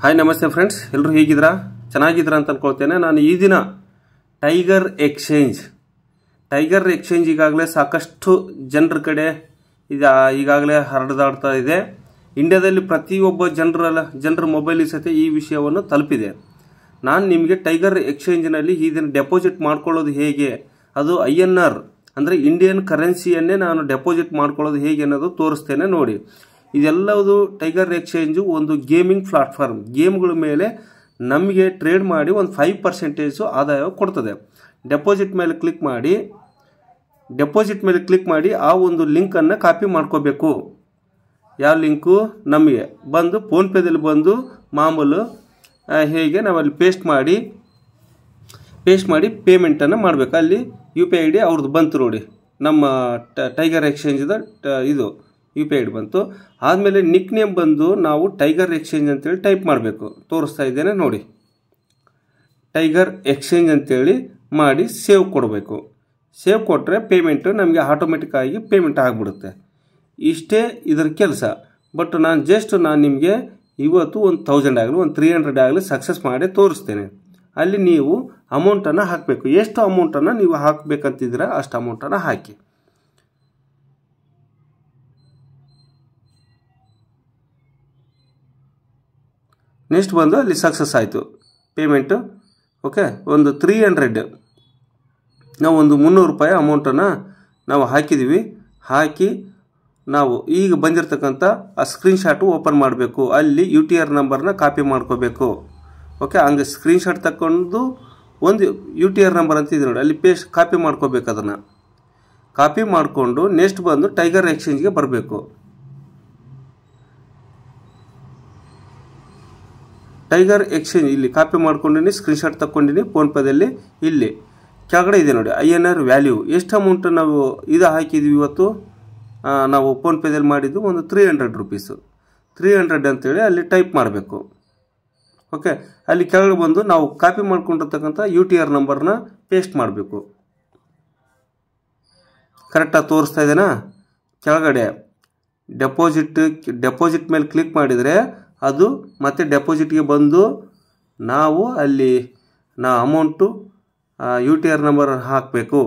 hi ನಮಸ್ತೆ friends ಎಲ್ಲರೂ ಹೇಗಿದ್ದೀರಾ ಚೆನ್ನಾಗಿದ್ದೀರಾ ಅಂತ ಅಂದ್ಕೊಳ್ತೇನೆ ನಾನು ಈ ದಿನ ಟೈಗರ್ ಎಕ್ಸ್ಚೇಂಜ್ ಟೈಗರ್ ಎಕ್ಸ್ಚೇಂಜ್ ಈಗಾಗಲೇ ಸಾಕಷ್ಟು ಜನರ ಕಡೆ ಇದು ಈಗಾಗಲೇ ಹರಡಿದಾಡ್ತಾ ಇದೆ ಇಂಡಿಯಾದಲ್ಲಿ ಪ್ರತಿಯೊಬ್ಬ ಜನರ ಜನರ ಮೊಬೈಲ್ ಸಹಿತ ಈ ವಿಷಯವನ್ನು ತಲುಪಿದೆ ನಾನು ನಿಮಗೆ ಟೈಗರ್ ಎಕ್ಸ್ಚೇಂಜ್ನಲ್ಲಿ ಈ ದಿನ ಡೆಪಾಸಿಟ್ ಮಾಡ್ಕೊಳ್ಳೋದು ಹೇಗೆ ಅದು ಐ ಎನ್ ಆರ್ ಅಂದರೆ ಇಂಡಿಯನ್ ಕರೆನ್ಸಿಯನ್ನೇ ನಾನು ಡೆಪಾಸಿಟ್ ಮಾಡ್ಕೊಳ್ಳೋದು ಹೇಗೆ ಅನ್ನೋದು ತೋರಿಸ್ತೇನೆ ನೋಡಿ ಇದೆಲ್ಲವುದು ಟೈಗರ್ ಎಕ್ಸ್ಚೇಂಜು ಒಂದು ಗೇಮಿಂಗ್ ಪ್ಲಾಟ್ಫಾರ್ಮ್ ಗೇಮ್ಗಳ ಮೇಲೆ ನಮಗೆ ಟ್ರೇಡ್ ಮಾಡಿ ಒಂದು ಫೈವ್ ಪರ್ಸೆಂಟೇಜು ಆದಾಯ ಕೊಡ್ತದೆ ಡೆಪಾಸಿಟ್ ಮೇಲೆ ಕ್ಲಿಕ್ ಮಾಡಿ ಡೆಪಾಸಿಟ್ ಮೇಲೆ ಕ್ಲಿಕ್ ಮಾಡಿ ಆ ಒಂದು ಲಿಂಕನ್ನು ಕಾಪಿ ಮಾಡ್ಕೋಬೇಕು ಯಾವ ಲಿಂಕು ನಮಗೆ ಬಂದು ಫೋನ್ಪೇದಲ್ಲಿ ಬಂದು ಮಾಮೂಲು ಹೇಗೆ ನಾವಲ್ಲಿ ಪೇಸ್ಟ್ ಮಾಡಿ ಪೇಸ್ಟ್ ಮಾಡಿ ಪೇಮೆಂಟನ್ನು ಮಾಡಬೇಕು ಅಲ್ಲಿ ಯು ಪಿ ಐ ಡಿ ಅವ್ರದ್ದು ಬಂತು ನೋಡಿ ನಮ್ಮ ಟೈಗರ್ ಎಕ್ಸ್ಚೇಂಜ್ದ ಇದು ಯು ಪಿ ಐ ಬಂತು ಆದಮೇಲೆ ನಿಕ್ ನೇಮ್ ಬಂದು ನಾವು ಟೈಗರ್ ಎಕ್ಸ್ಚೇಂಜ್ ಅಂತೇಳಿ ಟೈಪ್ ಮಾಡಬೇಕು ತೋರಿಸ್ತಾ ಇದ್ದೇನೆ ನೋಡಿ ಟೈಗರ್ ಎಕ್ಸ್ಚೇಂಜ್ ಅಂತೇಳಿ ಮಾಡಿ ಸೇವ್ ಕೊಡಬೇಕು ಸೇವ್ ಕೊಟ್ಟರೆ ಪೇಮೆಂಟು ನಮಗೆ ಆಟೋಮೆಟಿಕ್ಕಾಗಿ ಪೇಮೆಂಟ್ ಆಗಿಬಿಡುತ್ತೆ ಇಷ್ಟೇ ಇದರ ಕೆಲಸ ಬಟ್ ನಾನು ಜಸ್ಟ್ ನಾನು ನಿಮಗೆ ಇವತ್ತು ಒಂದು ತೌಸಂಡ್ ಆಗಲಿ ಒಂದು ತ್ರೀ ಹಂಡ್ರೆಡ್ ಆಗಲಿ ಸಕ್ಸಸ್ ಮಾಡಿ ತೋರಿಸ್ತೇನೆ ಅಲ್ಲಿ ನೀವು ಅಮೌಂಟನ್ನು ಹಾಕಬೇಕು ಎಷ್ಟು ಅಮೌಂಟನ್ನು ನೀವು ಹಾಕಬೇಕಂತಿದ್ದೀರ ಅಷ್ಟು ಅಮೌಂಟನ್ನು ಹಾಕಿ ನೆಕ್ಸ್ಟ್ ಬಂದು ಅಲ್ಲಿ ಸಕ್ಸಸ್ ಆಯಿತು ಪೇಮೆಂಟು ಓಕೆ ಒಂದು ತ್ರೀ ಹಂಡ್ರೆಡ್ ನಾವು ಒಂದು ಮುನ್ನೂರು ರೂಪಾಯಿ ಅಮೌಂಟನ್ನು ನಾವು ಹಾಕಿದ್ದೀವಿ ಹಾಕಿ ನಾವು ಈಗ ಬಂದಿರತಕ್ಕಂಥ ಆ ಸ್ಕ್ರೀನ್ಶಾಟು ಓಪನ್ ಮಾಡಬೇಕು ಅಲ್ಲಿ ಯು ಟಿ ಆರ್ ನಂಬರ್ನ ಕಾಪಿ ಮಾಡ್ಕೋಬೇಕು ಓಕೆ ಹಂಗೆ ಸ್ಕ್ರೀನ್ಶಾಟ್ ತಗೊಂಡು ಒಂದು ಯು ಟಿ ಆರ್ ನಂಬರ್ ಅಂತಿದೆ ನೋಡಿ ಅಲ್ಲಿ ಪೇಸ್ಟ್ ಕಾಪಿ ಮಾಡ್ಕೋಬೇಕು ಅದನ್ನು ಕಾಪಿ ಮಾಡಿಕೊಂಡು ನೆಕ್ಸ್ಟ್ ಬಂದು ಟೈಗರ್ ಎಕ್ಸ್ಚೇಂಜ್ಗೆ ಬರಬೇಕು ಟೈಗರ್ ಎಕ್ಸ್ಚೇಂಜ್ ಇಲ್ಲಿ ಕಾಪಿ ಮಾಡ್ಕೊಂಡಿನಿ ಸ್ಕ್ರೀನ್ಶಾಟ್ ತಗೊಂಡಿನಿ ಫೋನ್ಪೇದಲ್ಲಿ ಇಲ್ಲಿ ಕೆಳಗಡೆ ಇದೆ ನೋಡಿ ಐ ಎನ್ ಆರ್ ವ್ಯಾಲ್ಯೂ ಎಷ್ಟು ಅಮೌಂಟ್ ನಾವು ಇದು ಹಾಕಿದ್ದೀವಿ ಇವತ್ತು ನಾವು ಫೋನ್ಪೇದಲ್ಲಿ ಮಾಡಿದ್ದು ಒಂದು three hundred rupees three hundred ಅಂತೇಳಿ ಅಲ್ಲಿ ಟೈಪ್ ಮಾಡಬೇಕು ಓಕೆ ಅಲ್ಲಿ ಕೆಳಗಡೆ ಬಂದು ನಾವು ಕಾಪಿ ಮಾಡ್ಕೊಂಡಿರ್ತಕ್ಕಂಥ ಯು ಟಿ ಆರ್ ನಂಬರ್ನ ಪೇಸ್ಟ್ ಮಾಡಬೇಕು ಕರೆಕ್ಟಾಗಿ ತೋರಿಸ್ತಾ ಇದ್ದೇನಾ ಕೆಳಗಡೆ ಡೆಪಾಸಿಟ್ ಡೆಪಾಸಿಟ್ ಮೇಲೆ ಕ್ಲಿಕ್ ಮಾಡಿದರೆ ಅದು ಮತ್ತೆ ಡೆಪಾಸಿಟ್ಗೆ ಬಂದು ನಾವು ಅಲ್ಲಿ ನಾ amount U T R number ಹಾಕಬೇಕು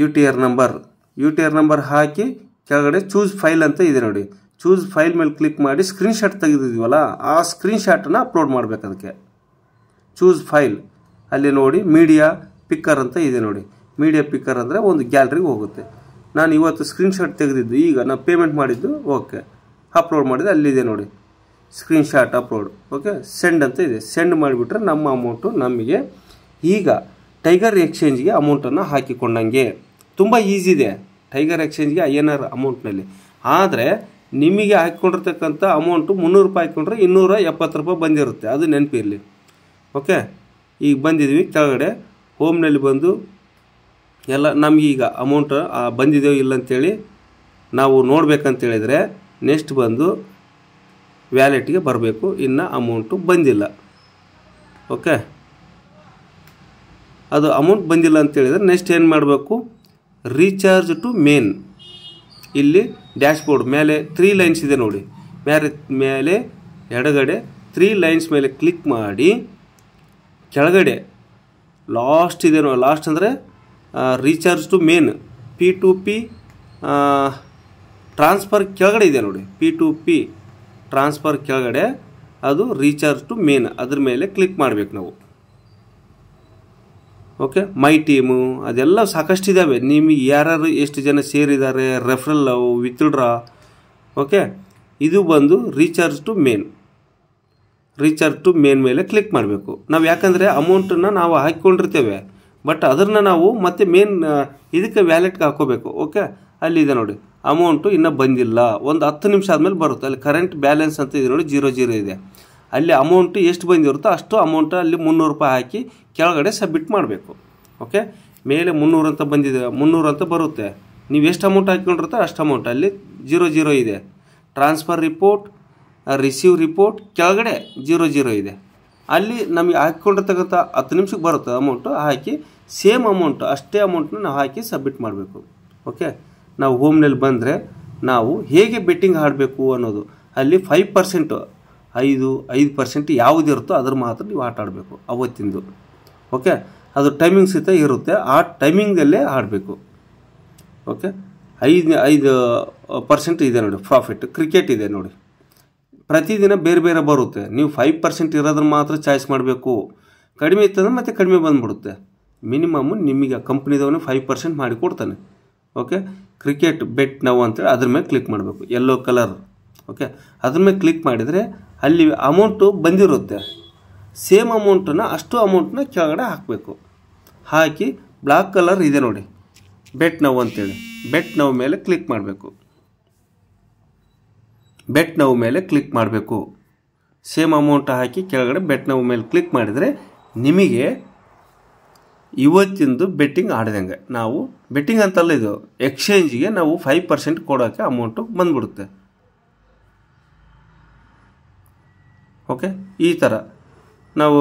U T R number U T R number ಹಾಕಿ ಕೆಳಗಡೆ ಚೂಸ್ ಫೈಲ್ ಅಂತ ಇದೆ ನೋಡಿ ಚೂಸ್ ಫೈಲ್ ಮೇಲೆ ಕ್ಲಿಕ್ ಮಾಡಿ ಸ್ಕ್ರೀನ್ಶಾಟ್ ತೆಗೆದಿದ್ವಲ್ಲ ಆ ಸ್ಕ್ರೀನ್ಶಾಟನ್ನು ಅಪ್ಲೋಡ್ ಮಾಡಬೇಕು ಅದಕ್ಕೆ ಚೂಸ್ ಫೈಲ್ ಅಲ್ಲಿ ನೋಡಿ ಮೀಡಿಯಾ ಪಿಕ್ಕರ್ ಅಂತ ಇದೆ ನೋಡಿ ಮೀಡಿಯಾ ಪಿಕ್ಕರ್ ಅಂದರೆ ಒಂದು ಗ್ಯಾಲ್ರಿಗೆ ಹೋಗುತ್ತೆ ನಾನು ಇವತ್ತು ಸ್ಕ್ರೀನ್ಶಾಟ್ ತೆಗೆದಿದ್ದು ಈಗ ನಾನು ಪೇಮೆಂಟ್ ಮಾಡಿದ್ದು ಓಕೆ ಅಪ್ಲೋಡ್ ಮಾಡಿದ್ದು ಅಲ್ಲಿದೆ ನೋಡಿ ಸ್ಕ್ರೀನ್ಶಾಟ್ ಅಪ್ಲೋಡ್ ಓಕೆ ಸೆಂಡ್ ಅಂತ ಇದೆ ಸೆಂಡ್ ಮಾಡಿಬಿಟ್ರೆ ನಮ್ಮ ಅಮೌಂಟು ನಮಗೆ ಈಗ ಟೈಗರ್ ಎಕ್ಸ್ಚೇಂಜ್ಗೆ ಅಮೌಂಟನ್ನು ಹಾಕಿಕೊಂಡಂಗೆ ತುಂಬ ಈಸಿ ಇದೆ ಟೈಗರ್ ಎಕ್ಸ್ಚೇಂಜ್ಗೆ ಐ ಎನ್ ಆರ್ ಅಮೌಂಟ್ನಲ್ಲಿ ಆದರೆ ನಿಮಗೆ ಹಾಕ್ಕೊಂಡಿರ್ತಕ್ಕಂಥ ಅಮೌಂಟು ಮುನ್ನೂರು ರೂಪಾಯಿ ಹಾಕ್ಕೊಂಡ್ರೆ ಇನ್ನೂರ ಎಪ್ಪತ್ತು ರೂಪಾಯಿ ಬಂದಿರುತ್ತೆ ಅದು ನೆನಪಿರಲಿ ಓಕೆ ಈಗ ಬಂದಿದ್ವಿ ಕೆಳಗಡೆ ಹೋಮ್ನಲ್ಲಿ ಬಂದು ಎಲ್ಲ ನಮಗೀಗ ಅಮೌಂಟ್ ಬಂದಿದೆಯೋ ಇಲ್ಲ ಅಂತೇಳಿ ನಾವು ನೋಡಬೇಕಂತೇಳಿದರೆ ನೆಕ್ಸ್ಟ್ ಬಂದು ವ್ಯಾಲೆಟ್ಗೆ ಬರಬೇಕು ಇನ್ನು ಅಮೌಂಟು ಬಂದಿಲ್ಲ ಓಕೆ ಅದು ಅಮೌಂಟ್ ಬಂದಿಲ್ಲ ಅಂತೇಳಿದರೆ ನೆಕ್ಸ್ಟ್ ಏನು ಮಾಡಬೇಕು ರೀಚಾರ್ಜ್ ಟು ಮೇನ್ ಇಲ್ಲಿ ಡ್ಯಾಶ್ ಬೋರ್ಡ್ ಮೇಲೆ ತ್ರೀ ಲೈನ್ಸ್ ಇದೆ ನೋಡಿ ಮೇಲೆ ಮೇಲೆ ಎಡಗಡೆ ತ್ರೀ ಲೈನ್ಸ್ ಮೇಲೆ ಕ್ಲಿಕ್ ಮಾಡಿ ಕೆಳಗಡೆ ಲಾಸ್ಟ್ ಇದೆ ನೋಡಿ ಲಾಸ್ಟ್ ಅಂದರೆ recharge to main P to P transfer ಕೆಳಗಡೆ ಇದೆ ನೋಡಿ ಪಿ ಟು ಪಿ ಟ್ರಾನ್ಸ್ಫರ್ ಕೆಳಗಡೆ ಅದು ರೀಚಾರ್ಜ್ ಟು ಮೇನ್ ಅದ್ರ ಮೇಲೆ ಕ್ಲಿಕ್ ಮಾಡಬೇಕು ನಾವು ಓಕೆ ಮೈ ಟೀಮು ಅದೆಲ್ಲ ಸಾಕಷ್ಟು ಇದ್ದಾವೆ ನಿಮಗೆ ಯಾರ್ಯಾರು ಎಷ್ಟು ಜನ ಸೇರಿದ್ದಾರೆ ರೆಫ್ರಲ್ ವಿತ್ಡ್ರಾ ಓಕೆ ಇದು ಬಂದು recharge to main recharge to main ಮೇಲೆ ಕ್ಲಿಕ್ ಮಾಡಬೇಕು ನಾವು ಯಾಕಂದರೆ ಅಮೌಂಟನ್ನು ನಾವು ಹಾಕಿಕೊಂಡಿರ್ತೇವೆ ಬಟ್ ಅದನ್ನು ನಾವು ಮತ್ತೆ ಮೇನ್ ಇದಕ್ಕೆ ವ್ಯಾಲೆಟ್ಗೆ ಹಾಕೋಬೇಕು ಓಕೆ ಅಲ್ಲಿದೆ ನೋಡಿ ಅಮೌಂಟು ಇನ್ನೂ ಬಂದಿಲ್ಲ ಒಂದು ಹತ್ತು ನಿಮಿಷ ಆದಮೇಲೆ ಬರುತ್ತೆ ಅಲ್ಲಿ ಕರೆಂಟ್ ಬ್ಯಾಲೆನ್ಸ್ ಅಂತ ಇದೆ ನೋಡಿ ಜೀರೋ ಜೀರೋ ಇದೆ ಅಲ್ಲಿ ಅಮೌಂಟ್ ಎಷ್ಟು ಬಂದಿರುತ್ತೋ ಅಷ್ಟು ಅಮೌಂಟ್ ಅಲ್ಲಿ ಮುನ್ನೂರು ರೂಪಾಯಿ ಹಾಕಿ ಕೆಳಗಡೆ ಸಬ್ಮಿಟ್ ಮಾಡಬೇಕು ಓಕೆ ಮೇಲೆ ಮುನ್ನೂರು ಅಂತ ಬಂದಿದೆ ಮುನ್ನೂರು ಅಂತ ಬರುತ್ತೆ ನೀವು ಎಷ್ಟು ಅಮೌಂಟ್ ಹಾಕ್ಕೊಂಡಿರುತ್ತೋ ಅಷ್ಟು ಅಮೌಂಟ್ ಅಲ್ಲಿ ಜೀರೋ ಜೀರೋ ಇದೆ ಟ್ರಾನ್ಸ್ಫರ್ ರಿಪೋರ್ಟ್ ರಿಸೀವ್ ರಿಪೋರ್ಟ್ ಕೆಳಗಡೆ ಜೀರೋ ಜೀರೋ ಇದೆ ಅಲ್ಲಿ ನಮಗೆ ಹಾಕಿಕೊಂಡಿರ್ತಕ್ಕಂಥ ಹತ್ತು ನಿಮಿಷಕ್ಕೆ ಬರುತ್ತೆ ಅಮೌಂಟು ಹಾಕಿ ಸೇಮ್ ಅಮೌಂಟ್ ಅಷ್ಟೇ ಅಮೌಂಟ್ನ ನಾವು ಹಾಕಿ ಸಬ್ಮಿಟ್ ಮಾಡಬೇಕು ಓಕೆ ನಾವು ಹೋಮ್ನಲ್ಲಿ ಬಂದರೆ ನಾವು ಹೇಗೆ ಬೆಟ್ಟಿಂಗ್ ಆಡಬೇಕು ಅನ್ನೋದು ಅಲ್ಲಿ ಫೈವ್ ಪರ್ಸೆಂಟು ಐದು ಐದು ಪರ್ಸೆಂಟ್ ಯಾವುದಿರುತ್ತೋ ಅದ್ರ ಮಾತ್ರ ನೀವು ಆಟ ಆಡಬೇಕು ಅವತ್ತಿಂದು ಓಕೆ ಅದು ಟೈಮಿಂಗ್ ಸಹಿತ ಇರುತ್ತೆ ಆ ಟೈಮಿಂಗಲ್ಲೇ ಆಡಬೇಕು ಓಕೆ ಐದು ಐದು ಪರ್ಸೆಂಟ್ ಇದೆ ನೋಡಿ ಪ್ರಾಫಿಟ್ ಕ್ರಿಕೆಟ್ ಇದೆ ನೋಡಿ ಪ್ರತಿದಿನ ಬೇರೆ ಬೇರೆ ಬರುತ್ತೆ ನೀವು ಫೈವ್ ಪರ್ಸೆಂಟ್ ಇರೋದ್ರ ಮಾತ್ರ ಚಾಯ್ಸ್ ಮಾಡಬೇಕು ಕಡಿಮೆ ಇತ್ತಂದ್ರೆ ಮತ್ತೆ ಕಡಿಮೆ ಬಂದುಬಿಡುತ್ತೆ ಮಿನಿಮಮ್ ನಿಮಗೆ ಆ ಕಂಪ್ನಿದವನು ಫೈವ್ ಪರ್ಸೆಂಟ್ ಮಾಡಿ ಕೊಡ್ತಾನೆ ಓಕೆ ಕ್ರಿಕೆಟ್ ಬೆಟ್ ನೋವು ಅಂತೇಳಿ ಅದ್ರ ಮೇಲೆ ಕ್ಲಿಕ್ ಮಾಡಬೇಕು ಯೆಲ್ಲೋ ಕಲರ್ ಓಕೆ ಅದ್ರ ಮೇಲೆ ಕ್ಲಿಕ್ ಮಾಡಿದರೆ ಅಲ್ಲಿ ಅಮೌಂಟು ಬಂದಿರುತ್ತೆ ಸೇಮ್ ಅಮೌಂಟನ್ನು ಅಷ್ಟು ಅಮೌಂಟನ್ನ ಕೆಳಗಡೆ ಹಾಕಬೇಕು ಹಾಕಿ ಬ್ಲಾಕ್ ಕಲರ್ ಇದೆ ನೋಡಿ ಬೆಟ್ ನೋವು ಅಂತೇಳಿ ಬೆಟ್ ನೋವು ಮೇಲೆ ಕ್ಲಿಕ್ ಮಾಡಬೇಕು ಬೆಟ್ ನೋವು ಮೇಲೆ ಕ್ಲಿಕ್ ಮಾಡಬೇಕು ಸೇಮ್ ಅಮೌಂಟ್ ಹಾಕಿ ಕೆಳಗಡೆ ಬೆಟ್ ನೋವು ಮೇಲೆ ಕ್ಲಿಕ್ ಮಾಡಿದರೆ ನಿಮಗೆ ಇವತ್ತಿಂದು ಬೆಟ್ಟಿಂಗ್ ಆಡ್ದಂಗೆ ನಾವು ಬೆಟ್ಟಿಂಗ್ ಅಂತಲ್ಲ ಇದು ಎಕ್ಸ್ಚೇಂಜ್ಗೆ ನಾವು ಫೈವ್ ಪರ್ಸೆಂಟ್ ಕೊಡೋಕ್ಕೆ ಅಮೌಂಟು ಬಂದ್ಬಿಡುತ್ತೆ ಓಕೆ ಈ ಥರ ನಾವು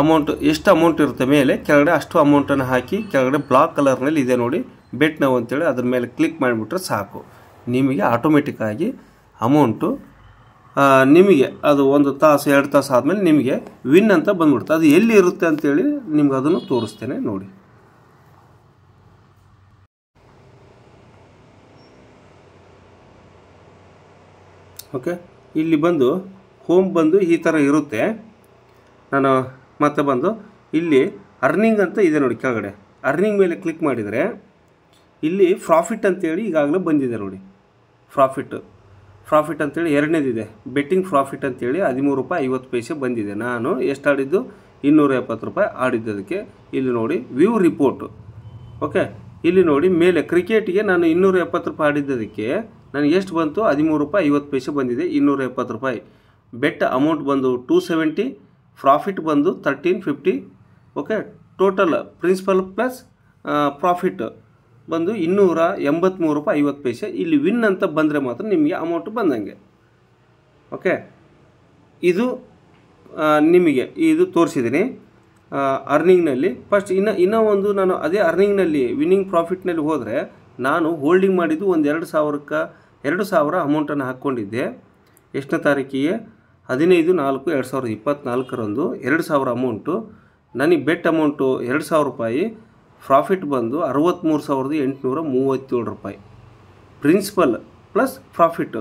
ಅಮೌಂಟ್ ಎಷ್ಟು ಅಮೌಂಟ್ ಇರುತ್ತೆ ಮೇಲೆ ಕೆಳಗಡೆ ಅಷ್ಟು ಅಮೌಂಟನ್ನು ಹಾಕಿ ಕೆಳಗಡೆ ಬ್ಲಾಕ್ ಕಲರ್ನಲ್ಲಿ ಇದೆ ನೋಡಿ ಬೆಟ್ ನಾವು ಅಂತೇಳಿ ಅದ್ರ ಮೇಲೆ ಕ್ಲಿಕ್ ಮಾಡಿಬಿಟ್ರೆ ಸಾಕು ನಿಮಗೆ ಆಟೋಮೆಟಿಕ್ಕಾಗಿ ಅಮೌಂಟು ನಿಮಗೆ ಅದು ಒಂದು ತಾಸು ಎರಡು ತಾಸು ಆದಮೇಲೆ ನಿಮಗೆ ವಿನ್ ಅಂತ ಬಂದ್ಬಿಡ್ತು ಅದು ಎಲ್ಲಿ ಇರುತ್ತೆ ಅಂತೇಳಿ ನಿಮ್ಗೆ ಅದನ್ನು ತೋರಿಸ್ತೇನೆ ನೋಡಿ ಓಕೆ ಇಲ್ಲಿ ಬಂದು ಹೋಮ್ ಬಂದು ಈ ಥರ ಇರುತ್ತೆ ನಾನು ಮತ್ತೆ ಬಂದು ಇಲ್ಲಿ ಅರ್ನಿಂಗ್ ಅಂತ ಇದೆ ನೋಡಿ ಕೆಳಗಡೆ ಅರ್ನಿಂಗ್ ಮೇಲೆ ಕ್ಲಿಕ್ ಮಾಡಿದರೆ ಇಲ್ಲಿ ಪ್ರಾಫಿಟ್ ಅಂತೇಳಿ ಈಗಾಗಲೇ ಬಂದಿದೆ ನೋಡಿ ಪ್ರಾಫಿಟ್ ಪ್ರಾಫಿಟ್ ಅಂತೇಳಿ ಎರಡನೇದಿದೆ ಬೆಟ್ಟಿಂಗ್ ಪ್ರಾಫಿಟ್ ಅಂತೇಳಿ ಹದಿಮೂರು ರೂಪಾಯಿ ಐವತ್ತು ಪೈಸೆ ಬಂದಿದೆ ನಾನು ಎಷ್ಟು ಆಡಿದ್ದು ಇನ್ನೂರ ಎಪ್ಪತ್ತು ರೂಪಾಯಿ ಆಡಿದ್ದದಕ್ಕೆ ಇಲ್ಲಿ ನೋಡಿ ವ್ಯೂ ರಿಪೋರ್ಟು ಓಕೆ ಇಲ್ಲಿ ನೋಡಿ ಮೇಲೆ ಕ್ರಿಕೆಟ್ಗೆ ನಾನು ಇನ್ನೂರ ಎಪ್ಪತ್ತು ರೂಪಾಯಿ ಆಡಿದ್ದದಕ್ಕೆ ನನಗೆ ಎಷ್ಟು ಬಂತು ಹದಿಮೂರು ರೂಪಾಯಿ ಐವತ್ತು ಪೈಸೆ ಬಂದಿದೆ ಇನ್ನೂರ ಎಪ್ಪತ್ತು ರೂಪಾಯಿ ಬೆಟ್ ಅಮೌಂಟ್ ಬಂದು ಟೂ ಸೆವೆಂಟಿ ಪ್ರಾಫಿಟ್ ಬಂದು thirteen fifty okay total principal plus profit ಬಂದು ಇನ್ನೂರ ಎಂಬತ್ತ್ಮೂರು ರೂಪಾಯಿ ಐವತ್ತು ಪೈಸೆ ಇಲ್ಲಿ ವಿನ್ ಅಂತ ಬಂದರೆ ಮಾತ್ರ ನಿಮಗೆ ಅಮೌಂಟು ಬಂದಂಗೆ ಓಕೆ ಇದು ನಿಮಗೆ ಇದು ತೋರಿಸಿದ್ದೀನಿ ಅರ್ನಿಂಗ್ನಲ್ಲಿ ಫಸ್ಟ್ ಇನ್ನು ಇನ್ನೂ ಒಂದು ನಾನು ಅದೇ ಅರ್ನಿಂಗ್ನಲ್ಲಿ ವಿನ್ನಿಂಗ್ ಪ್ರಾಫಿಟ್ನಲ್ಲಿ ಹೋದರೆ ನಾನು ಹೋಲ್ಡಿಂಗ್ ಮಾಡಿದ್ದು ಒಂದು ಎರಡು ಸಾವಿರಕ್ಕೆ ಎರಡು ಸಾವಿರ ಅಮೌಂಟನ್ನು ಹಾಕ್ಕೊಂಡಿದ್ದೆ ಎಷ್ಟನೇ ತಾರೀಕಿಗೆ ಹದಿನೈದು ನಾಲ್ಕು ಎರಡು ಸಾವಿರದ ಇಪ್ಪತ್ತ್ನಾಲ್ಕರಂದು ಎರಡು ಸಾವಿರ ಅಮೌಂಟು ನನಗೆ ಬೆಟ್ ಅಮೌಂಟು ಎರಡು ಸಾವಿರ ರೂಪಾಯಿ ಪ್ರಾಫಿಟ್ ಬಂದು ಅರವತ್ತ್ಮೂರು ಸಾವಿರದ ಎಂಟುನೂರ ಮೂವತ್ತೇಳು ರೂಪಾಯಿ ಪ್ರಿನ್ಸಿಪಲ್ ಪ್ಲಸ್ ಪ್ರಾಫಿಟ್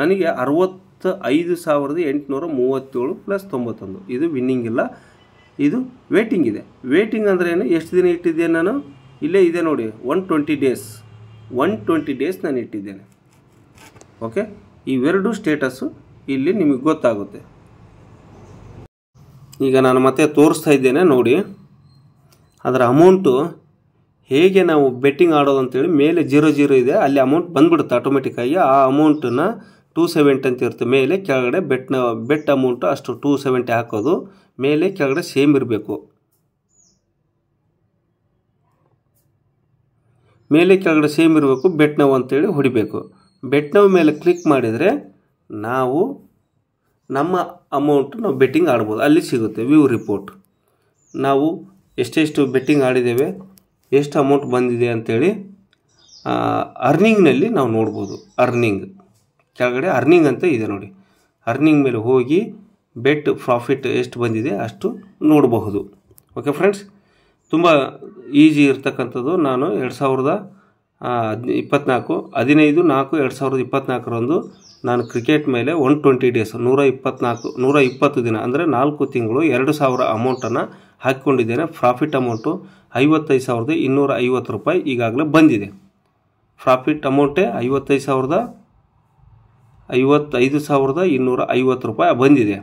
ನನಗೆ ಅರವತ್ತ ಐದು ಸಾವಿರದ ಎಂಟುನೂರ ಮೂವತ್ತೇಳು ಪ್ಲಸ್ ತೊಂಬತ್ತೊಂದು ಇದು ವಿನ್ನಿಂಗ್ ಇಲ್ಲ ಇದು ವೇಟಿಂಗ್ ಇದೆ ವೇಟಿಂಗ್ ಅಂದರೆ ಏನು ಎಷ್ಟು ದಿನ ಇಟ್ಟಿದ್ದೇನೆ ನಾನು ಇಲ್ಲೇ ಇದೆ ನೋಡಿ one twenty days one twenty days ನಾನು ಇಟ್ಟಿದ್ದೇನೆ ಓಕೆ ಇವೆರಡು ಸ್ಟೇಟಸ್ಸು ಇಲ್ಲಿ ನಿಮಗೆ ಗೊತ್ತಾಗುತ್ತೆ ಈಗ ನಾನು ಮತ್ತೆ ತೋರಿಸ್ತಾ ಇದ್ದೇನೆ ನೋಡಿ ಅದರ ಅಮೌಂಟು ಹೇಗೆ ನಾವು ಬೆಟ್ಟಿಂಗ್ ಆಡೋದು ಅಂತೇಳಿ ಮೇಲೆ ಜೀರೋ ಜೀರೋ ಇದೆ ಅಲ್ಲಿ ಅಮೌಂಟ್ ಬಂದ್ಬಿಡುತ್ತೆ ಆಟೋಮೆಟಿಕ್ಕಾಗಿ ಆ ಅಮೌಂಟನ್ನ ಟೂ ಸೆವೆಂಟಿ ಅಂತ ಇರುತ್ತೆ ಮೇಲೆ ಕೆಳಗಡೆ ಬೆಟ್ನ ಬೆಟ್ ಅಮೌಂಟು ಅಷ್ಟು ಟೂ ಸೆವೆಂಟಿ ಹಾಕೋದು ಮೇಲೆ ಕೆಳಗಡೆ ಸೇಮ್ ಇರಬೇಕು ಮೇಲೆ ಕೆಳಗಡೆ ಸೇಮ್ ಇರಬೇಕು ಬೆಟ್ ನೋವು ಅಂತೇಳಿ ಹೊಡಿಬೇಕು ಬೆಟ್ ಮೇಲೆ ಕ್ಲಿಕ್ ಮಾಡಿದರೆ ನಾವು ನಮ್ಮ ಅಮೌಂಟ್ ನಾವು ಬೆಟ್ಟಿಂಗ್ ಆಡ್ಬೋದು ಅಲ್ಲಿ ಸಿಗುತ್ತೆ ವ್ಯೂ ರಿಪೋರ್ಟ್ ನಾವು ಎಷ್ಟೆಷ್ಟು ಬೆಟ್ಟಿಂಗ್ ಆಡಿದ್ದೇವೆ ಎಷ್ಟು ಅಮೌಂಟ್ ಬಂದಿದೆ ಅಂಥೇಳಿ ಅರ್ನಿಂಗ್ನಲ್ಲಿ ನಾವು ನೋಡ್ಬೋದು ಅರ್ನಿಂಗ್ ಕೆಳಗಡೆ ಅರ್ನಿಂಗ್ ಅಂತ ಇದೆ ನೋಡಿ ಅರ್ನಿಂಗ್ ಮೇಲೆ ಹೋಗಿ ಬೆಟ್ ಪ್ರಾಫಿಟ್ ಎಷ್ಟು ಬಂದಿದೆ ಅಷ್ಟು ನೋಡಬಹುದು ಓಕೆ ಫ್ರೆಂಡ್ಸ್ ತುಂಬ ಈಸಿ ಇರ್ತಕ್ಕಂಥದ್ದು ನಾನು ಎರಡು ಸಾವಿರದ ಹದ್ ಇಪ್ಪತ್ನಾಲ್ಕು ಹದಿನೈದು ನಾಲ್ಕು ಎರಡು ಸಾವಿರದ ಇಪ್ಪತ್ನಾಲ್ಕರಂದು ನಾನು ಕ್ರಿಕೆಟ್ ಮೇಲೆ ಒನ್ ಟ್ವೆಂಟಿ ಡೇಸ್ ನೂರ ಇಪ್ಪತ್ನಾಲ್ಕು ನೂರ ಇಪ್ಪತ್ತು ದಿನ ಅಂದರೆ ನಾಲ್ಕು ತಿಂಗಳು ಎರಡು ಸಾವಿರ ಅಮೌಂಟನ್ನು ಹಾಕ್ಕೊಂಡಿದ್ದೇನೆ ಪ್ರಾಫಿಟ್ ಅಮೌಂಟು ಐವತ್ತೈದು ಸಾವಿರದ ಇನ್ನೂರ ಐವತ್ತು ರೂಪಾಯಿ ಈಗಾಗಲೇ ಬಂದಿದೆ ಪ್ರಾಫಿಟ್ ಅಮೌಂಟೇ ಐವತ್ತೈದು ಸಾವಿರದ ಐವತ್ತೈದು ಸಾವಿರದ ಇನ್ನೂರ ಐವತ್ತು ರೂಪಾಯಿ ಬಂದಿದೆ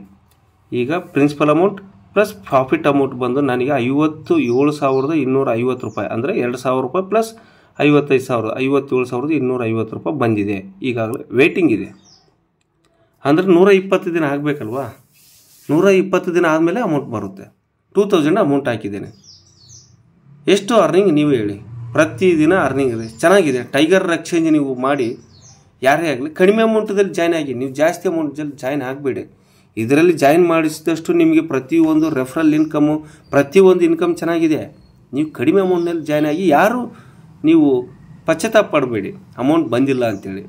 ಈಗ principal amount plus profit amount ಬಂದು ನನಗೆ ಐವತ್ತು ಏಳು ಸಾವಿರದ ಇನ್ನೂರ ಐವತ್ತು ರೂಪಾಯಿ ಅಂದರೆ ಎರಡು ಸಾವಿರ ರೂಪಾಯಿ ಪ್ಲಸ್ ಐವತ್ತೈದು ಸಾವಿರದ ಐವತ್ತೇಳು ಸಾವಿರದ ಇನ್ನೂರ ಐವತ್ತು ರೂಪಾಯಿ ಬಂದಿದೆ ಈಗಾಗಲೇ ವೇಟಿಂಗ್ ಇದೆ ಅಂದರೆ ನೂರ ಇಪ್ಪತ್ತು ದಿನ ಆಗಬೇಕಲ್ವಾ ನೂರ ಇಪ್ಪತ್ತು ದಿನ ಆದಮೇಲೆ ಅಮೌಂಟ್ ಬರುತ್ತೆ ಟೂ ತೌಸಂಡ್ ಅಮೌಂಟ್ ಹಾಕಿದ್ದೇನೆ ಎಷ್ಟು ಅರ್ನಿಂಗ್ ನೀವು ಹೇಳಿ ಪ್ರತಿದಿನ ಅರ್ನಿಂಗ್ ಇದೆ ಚೆನ್ನಾಗಿದೆ ಟೈಗರ್ ಎಕ್ಸ್ಚೇಂಜ್ ನೀವು ಮಾಡಿ ಯಾರೇ ಆಗಲಿ ಕಡಿಮೆ ಅಮೌಂಟದಲ್ಲಿ ಜಾಯ್ನ್ ಆಗಿ ನೀವು ಜಾಸ್ತಿ ಅಮೌಂಟಲ್ಲಿ ಜಾಯ್ನ್ ಆಗಬೇಡಿ ಇದರಲ್ಲಿ ಜಾಯ್ನ್ ಮಾಡಿಸಿದಷ್ಟು ನಿಮಗೆ ಪ್ರತಿಯೊಂದು ರೆಫರಲ್ ಇನ್ಕಮು ಪ್ರತಿಯೊಂದು ಇನ್ಕಮ್ ಚೆನ್ನಾಗಿದೆ ನೀವು ಕಡಿಮೆ ಅಮೌಂಟ್ನಲ್ಲಿ ಜಾಯ್ನ್ ಆಗಿ ಯಾರು ನೀವು ಪಶ್ಚಾತ್ತಾಪ ಪಡಬೇಡಿ ಅಮೌಂಟ್ ಬಂದಿಲ್ಲ ಅಂತೇಳಿ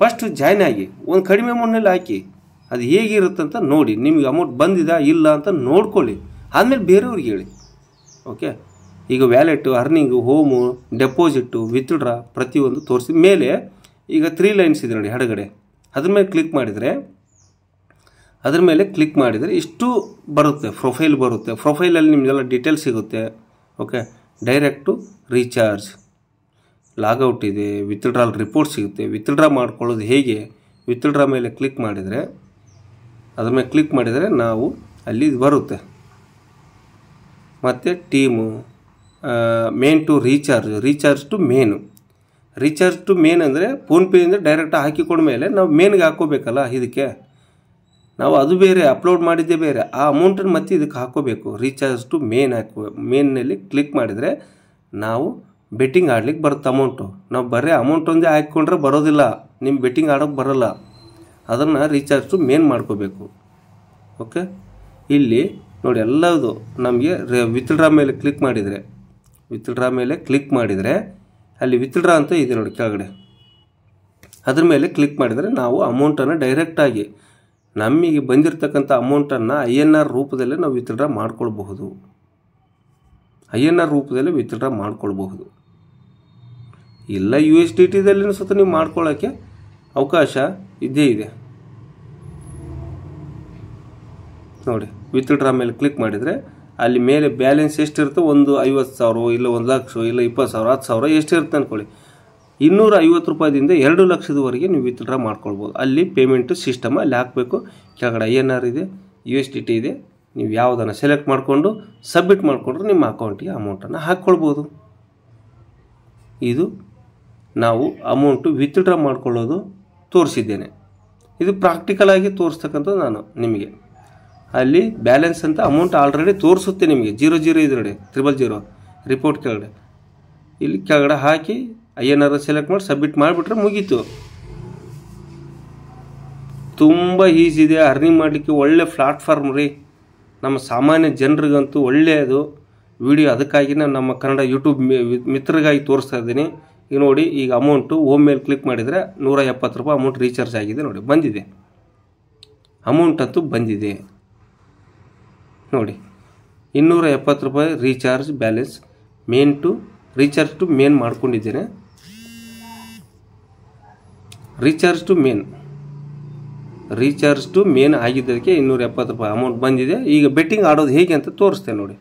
ಫಸ್ಟು ಜಾಯ್ನ್ ಆಗಿ ಒಂದು ಕಡಿಮೆ ಅಮೌಂಟ್ನಲ್ಲಿ ಹಾಕಿ ಅದು ಅಂತ ನೋಡಿ ನಿಮಗೆ ಅಮೌಂಟ್ ಬಂದಿದಾ ಇಲ್ಲ ಅಂತ ನೋಡ್ಕೊಳ್ಳಿ ಆದಮೇಲೆ ಬೇರೆಯವ್ರಿಗೆ ಹೇಳಿ ಓಕೆ ಈಗ wallet earning home deposit withdraw ಪ್ರತಿಯೊಂದು ತೋರಿಸಿದ ಮೇಲೆ ಈಗ ತ್ರೀ ಲೈನ್ಸ್ ಇದೆ ನೋಡಿ ಹಡಗಡೆ ಅದ್ರ ಮೇಲೆ ಕ್ಲಿಕ್ ಮಾಡಿದರೆ ಅದ್ರ ಮೇಲೆ ಕ್ಲಿಕ್ ಮಾಡಿದರೆ ಇಷ್ಟು ಬರುತ್ತೆ ಪ್ರೊಫೈಲ್ ಬರುತ್ತೆ ಪ್ರೊಫೈಲಲ್ಲಿ ನಿಮಗೆಲ್ಲ ಡೀಟೇಲ್ಸ್ ಸಿಗುತ್ತೆ ಓಕೆ ಡೈರೆಕ್ಟು ರೀಚಾರ್ಜ್ ಲಾಗೌಟ್ ಇದೆ ವಿತ್ಡ್ರಾಲ್ ರಿಪೋರ್ಟ್ ಸಿಗುತ್ತೆ ವಿತ್ಡ್ರಾ ಮಾಡ್ಕೊಳ್ಳೋದು ಹೇಗೆ ವಿತ್ಡ್ರಾ ಮೇಲೆ ಕ್ಲಿಕ್ ಮಾಡಿದರೆ ಅದ್ರ ಮೇಲೆ ಕ್ಲಿಕ್ ಮಾಡಿದರೆ ನಾವು ಅಲ್ಲಿ ಬರುತ್ತೆ ಮತ್ತು team main to recharge recharge to main recharge to main ಅಂದರೆ ಫೋನ್ಪೇಯಿಂದ ಡೈರೆಕ್ಟ್ ಹಾಕಿಕೊಂಡ ಮೇಲೆ ನಾವು ಮೇನ್ಗೆ ಹಾಕೋಬೇಕಲ್ಲ ಇದಕ್ಕೆ ನಾವು ಅದು ಬೇರೆ ಅಪ್ಲೋಡ್ ಮಾಡಿದ್ದೇ ಬೇರೆ ಆ ಅಮೌಂಟನ್ನು ಮತ್ತೆ ಇದಕ್ಕೆ ಹಾಕೋಬೇಕು ರೀಚಾರ್ಜ್ ಟು ಮೇನ್ ಹಾಕೋ ಮೇನ್ನಲ್ಲಿ ಕ್ಲಿಕ್ ಮಾಡಿದರೆ ನಾವು ಬೆಟ್ಟಿಂಗ್ ಆಡ್ಲಿಕ್ಕೆ ಬರುತ್ತೆ ಅಮೌಂಟು ನಾವು ಬರೀ ಅಮೌಂಟ್ ಒಂದೇ ಹಾಕ್ಕೊಂಡ್ರೆ ಬರೋದಿಲ್ಲ ನಿಮ್ಮ ಬೆಟ್ಟಿಂಗ್ ಆಡೋಕ್ಕೆ ಬರೋಲ್ಲ ಅದನ್ನು ರೀಚಾರ್ಜ್ ಟು ಮೇನ್ ಮಾಡ್ಕೋಬೇಕು ಓಕೆ ಇಲ್ಲಿ ನೋಡಿ ಎಲ್ಲದು ನಮಗೆ ವಿತ್ಡ್ರಾ ಮೇಲೆ ಕ್ಲಿಕ್ ಮಾಡಿದರೆ ವಿತ್ಡ್ರಾ ಮೇಲೆ ಕ್ಲಿಕ್ ಮಾಡಿದರೆ ಅಲ್ಲಿ ವಿತ್ಡ್ರಾ ಅಂತ ಇದೆ ನೋಡಿ ಕೆಳಗಡೆ ಅದ್ರ ಮೇಲೆ ಕ್ಲಿಕ್ ಮಾಡಿದರೆ ನಾವು ಅಮೌಂಟನ್ನು ಡೈರೆಕ್ಟಾಗಿ ನಮಗೆ ಬಂದಿರತಕ್ಕಂಥ ಅಮೌಂಟನ್ನು ಐ ಎನ್ ಆರ್ ರೂಪದಲ್ಲೇ ನಾವು ವಿತ್ಡ್ರಾ ಮಾಡ್ಕೊಳ್ಬಹುದು ಐ ಎನ್ ಆರ್ ರೂಪದಲ್ಲಿ ವಿತ್ಡ್ರಾ ಮಾಡ್ಕೊಳ್ಬಹುದು ಇಲ್ಲ ಯು ಎಸ್ ಡಿ ಟಿದಲ್ಲಿನ ಸತ ನೀವು ಮಾಡ್ಕೊಳ್ಳೋಕ್ಕೆ ಅವಕಾಶ ಇದ್ದೇ ಇದೆ ನೋಡಿ ವಿತ್ಡ್ರಾ ಮೇಲೆ ಕ್ಲಿಕ್ ಮಾಡಿದರೆ ಅಲ್ಲಿ ಮೇಲೆ ಬ್ಯಾಲೆನ್ಸ್ ಎಷ್ಟಿರುತ್ತೋ ಒಂದು ಐವತ್ತು ಸಾವಿರ ಇಲ್ಲ ಒಂದು ಲಕ್ಷ ಇಲ್ಲ ಇಪ್ಪತ್ತು ಸಾವಿರ ಹತ್ತು ಸಾವಿರ ಎಷ್ಟಿರುತ್ತೆ ಅಂದ್ಕೊಳ್ಳಿ ಇನ್ನೂರ ಐವತ್ತು ರೂಪಾಯಿದಿಂದ ಎರಡು ಲಕ್ಷದವರೆಗೆ ನೀವು ವಿತ್ಡ್ರಾ ಮಾಡ್ಕೊಳ್ಬೋದು ಅಲ್ಲಿ ಪೇಮೆಂಟು ಸಿಸ್ಟಮ್ ಅಲ್ಲಿ ಹಾಕಬೇಕು ಕೆಳಗಡೆ ಐ ಎನ್ ಆರ್ ಇದೆ ಯು ಎಸ್ ಡಿ ಟಿ ಇದೆ ನೀವು ಯಾವುದನ್ನು ಸೆಲೆಕ್ಟ್ ಮಾಡಿಕೊಂಡು ಸಬ್ಮಿಟ್ ಮಾಡಿಕೊಂಡ್ರೆ ನಿಮ್ಮ ಅಕೌಂಟಿಗೆ ಅಮೌಂಟನ್ನು ಹಾಕ್ಕೊಳ್ಬೋದು ಇದು ನಾವು ಅಮೌಂಟು ವಿತ್ಡ್ರಾ ಮಾಡ್ಕೊಳ್ಳೋದು ತೋರಿಸಿದ್ದೇನೆ ಇದು ಪ್ರಾಕ್ಟಿಕಲ್ ಆಗಿ ತೋರಿಸ್ತಕ್ಕಂಥದ್ದು ನಾನು ನಿಮಗೆ ಅಲ್ಲಿ ಬ್ಯಾಲೆನ್ಸ್ ಅಂತ ಅಮೌಂಟ್ ಆಲ್ರೆಡಿ ತೋರಿಸುತ್ತೆ ನಿಮಗೆ ಜೀರೋ ಜೀರೋ ನೋಡಿ ತ್ರಿಬಲ್ ಜೀರೋ ರಿಪೋರ್ಟ್ ಕೆಳಗಡೆ ಇಲ್ಲಿ ಕೆಳಗಡೆ ಹಾಕಿ ಐ ಎನ್ ಆರ್ ಸೆಲೆಕ್ಟ್ ಮಾಡಿ ಸಬ್ಮಿಟ್ ಮಾಡಿಬಿಟ್ರೆ ಮುಗೀತು ತುಂಬ ಈಸಿ ಇದೆ ಅರ್ನಿಂಗ್ ಮಾಡಲಿಕ್ಕೆ ಒಳ್ಳೆ ಪ್ಲಾಟ್ಫಾರ್ಮ್ ರೀ ನಮ್ಮ ಸಾಮಾನ್ಯ ಜನರಿಗಂತೂ ಒಳ್ಳೆಯದು ವಿಡಿಯೋ ಅದಕ್ಕಾಗಿನೇ ನಮ್ಮ ಕನ್ನಡ ಯೂಟ್ಯೂಬ್ ಮಿತ್ರರಿಗಾಗಿ ತೋರಿಸ್ತಾ ಇದ್ದೀನಿ ಈಗ ನೋಡಿ ಈಗ ಅಮೌಂಟು ಓಮ್ ಮೇಲೆ ಕ್ಲಿಕ್ ಮಾಡಿದರೆ ನೂರ ಎಪ್ಪತ್ತು ರೂಪಾಯಿ ಅಮೌಂಟ್ ರೀಚಾರ್ಜ್ ಆಗಿದೆ ನೋಡಿ ಬಂದಿದೆ ಅಮೌಂಟ್ ಅಂತೂ ಬಂದಿದೆ ನೋಡಿ ಇನ್ನೂರ ಎಪ್ಪತ್ತು ರೂಪಾಯಿ recharge balance main to recharge to main ಮಾಡ್ಕೊಂಡಿದ್ದೇನೆ recharge to main recharge to main ಆಗಿದ್ದಕ್ಕೆ ಇನ್ನೂರ ಎಪ್ಪತ್ತು ರೂಪಾಯಿ ಅಮೌಂಟ್ ಬಂದಿದೆ ಈಗ ಬೆಟ್ಟಿಂಗ್ ಆಡೋದು ಹೇಗೆ ಅಂತ ತೋರಿಸ್ತೇನೆ ನೋಡಿ